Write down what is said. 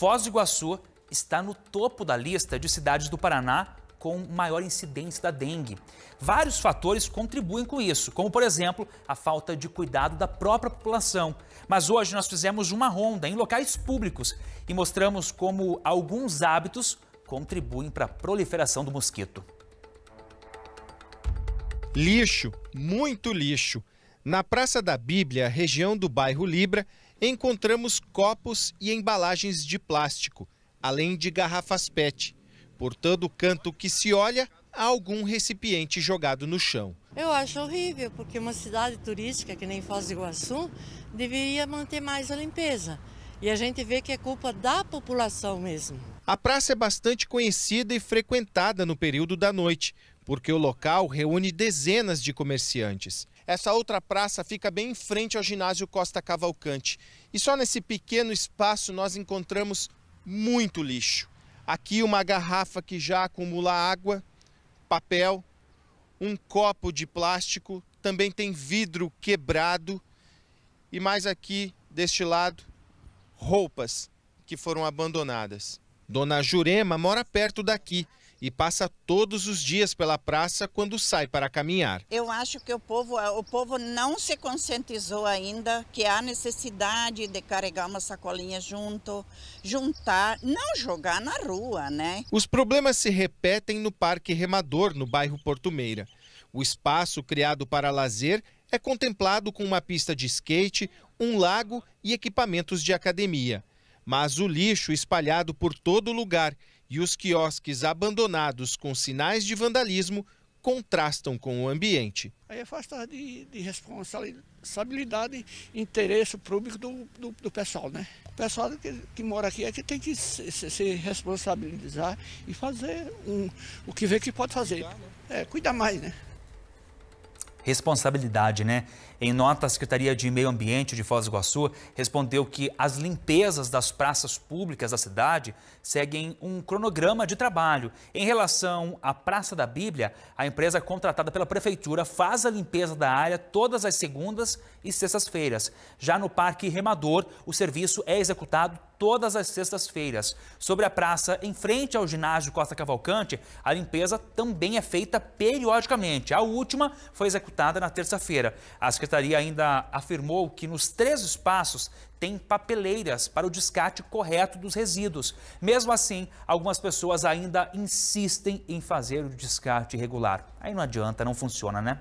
Foz do Iguaçu está no topo da lista de cidades do Paraná com maior incidência da dengue. Vários fatores contribuem com isso, como por exemplo a falta de cuidado da própria população. Mas hoje nós fizemos uma ronda em locais públicos e mostramos como alguns hábitos contribuem para a proliferação do mosquito. Lixo, muito lixo. Na Praça da Bíblia, região do bairro Libra, encontramos copos e embalagens de plástico, além de garrafas PET. Por todo canto que se olha, há algum recipiente jogado no chão. Eu acho horrível, porque uma cidade turística que nem Foz do Iguaçu deveria manter mais a limpeza. E a gente vê que é culpa da população mesmo. A praça é bastante conhecida e frequentada no período da noite, porque o local reúne dezenas de comerciantes. Essa outra praça fica bem em frente ao ginásio Costa Cavalcante. E só nesse pequeno espaço nós encontramos muito lixo. Aqui uma garrafa que já acumula água, papel, um copo de plástico, também tem vidro quebrado e mais aqui deste lado roupas que foram abandonadas. Dona Jurema mora perto daqui e passa todos os dias pela praça quando sai para caminhar. Eu acho que o povo, eh, o povo não se conscientizou ainda que há necessidade de carregar uma sacolinha junto, juntar, não jogar na rua, né? Os problemas se repetem no Parque Remador, no bairro Porto Meira. O espaço criado para lazer é contemplado com uma pista de skate, um lago e equipamentos de academia. Mas o lixo espalhado por todo lugar e os quiosques abandonados com sinais de vandalismo contrastam com o ambiente. Aí é afastar de, de, responsabilidade e interesse público do, do, do, pessoal, né? O pessoal que, que mora aqui é que tem que se, se responsabilizar e fazer um, o que vê que pode fazer. Cuidar, né? É, cuida mais, né? responsabilidade, né? Em nota, a Secretaria de Meio Ambiente de Foz do Iguaçu respondeu que as limpezas das praças públicas da cidade seguem um cronograma de trabalho. Em relação à Praça da Bíblia, a empresa contratada pela prefeitura faz a limpeza da área todas as segundas e sextas-feiras. Já no Parque Remador, o serviço é executado todas as sextas-feiras. Sobre a praça, em frente ao ginásio Costa Cavalcante, a limpeza também é feita periodicamente. A última foi executada na terça-feira. A secretaria ainda afirmou que nos três espaços tem papeleiras para o descarte correto dos resíduos. Mesmo assim, algumas pessoas ainda insistem em fazer o descarte regular. Aí não adianta, não funciona, né?